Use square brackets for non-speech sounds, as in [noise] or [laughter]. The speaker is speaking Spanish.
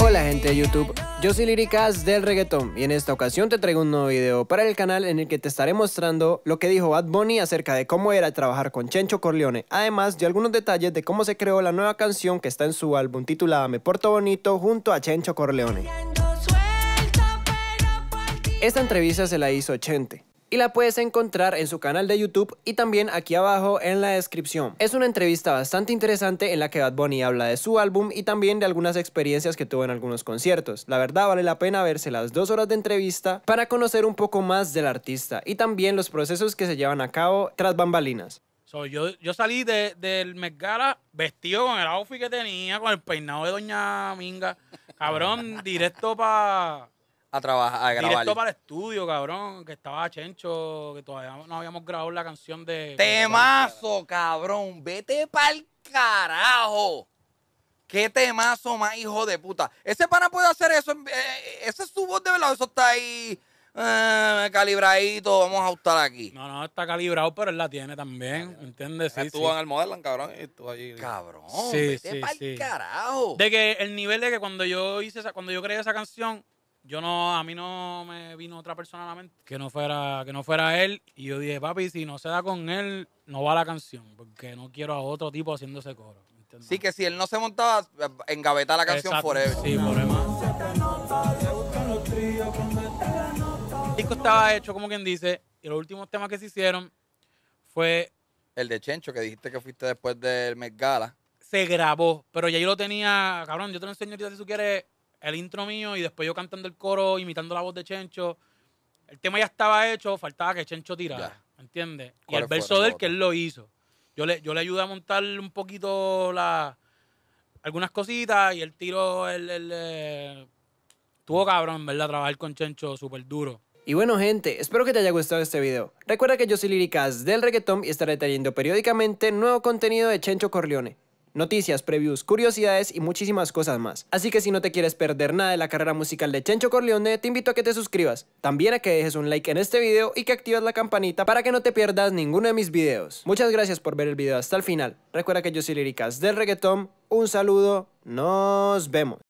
Hola gente de YouTube, yo soy Liricas del Reggaetón y en esta ocasión te traigo un nuevo video para el canal en el que te estaré mostrando lo que dijo Bad Bunny acerca de cómo era trabajar con Chencho Corleone, además de algunos detalles de cómo se creó la nueva canción que está en su álbum titulada Me Porto Bonito junto a Chencho Corleone. Esta entrevista se la hizo Chente, y la puedes encontrar en su canal de YouTube y también aquí abajo en la descripción. Es una entrevista bastante interesante en la que Bad Bunny habla de su álbum y también de algunas experiencias que tuvo en algunos conciertos. La verdad vale la pena verse las dos horas de entrevista para conocer un poco más del artista y también los procesos que se llevan a cabo tras bambalinas. yo, yo salí del Megara vestido con el outfit que tenía, con el peinado de Doña Minga. Cabrón, [laughs] directo para a trabajar, a grabar. Directo para el estudio, cabrón, que estaba Chencho, que todavía no habíamos grabado la canción de... Temazo, cabrón, vete pa'l carajo. Qué temazo más hijo de puta. Ese pana puede hacer eso, eh, ese es su voz de verdad, eso está ahí... Eh, calibradito, vamos a ajustar aquí. No, no, está calibrado, pero él la tiene también, ¿entiendes? Sí, estuvo en el Modelan, cabrón, y estuvo allí. Cabrón, vete pa'l carajo. De que el nivel de que cuando yo hice esa, cuando yo creé esa canción, yo no, a mí no me vino otra persona a la mente que no fuera, que no fuera él. Y yo dije, papi, si no se da con él, no va la canción, porque no quiero a otro tipo haciéndose coro. Sí, que si él no se montaba, engavetaba la canción forever. Sí, forever. El disco estaba hecho, como quien dice, y los últimos temas que se hicieron fue... El de Chencho, que dijiste que fuiste después del Met Gala. Se grabó, pero ya yo lo tenía, cabrón, yo te lo enseño ahorita si tú quieres el intro mío y después yo cantando el coro, imitando la voz de Chencho. El tema ya estaba hecho, faltaba que Chencho tirara, ¿me Y el verso del que él lo hizo. Yo le, yo le ayudé a montar un poquito la, algunas cositas y el, tiro, el... Eh, Tuvo cabrón, ¿verdad? Trabajar con Chencho súper duro. Y bueno gente, espero que te haya gustado este video. Recuerda que yo soy Líricas del Reggaetón y estaré trayendo periódicamente nuevo contenido de Chencho Corleone noticias, previews, curiosidades y muchísimas cosas más. Así que si no te quieres perder nada de la carrera musical de Chencho Corleone, te invito a que te suscribas, también a que dejes un like en este video y que activas la campanita para que no te pierdas ninguno de mis videos. Muchas gracias por ver el video hasta el final. Recuerda que yo soy Líricas del Reggaetón, un saludo, nos vemos.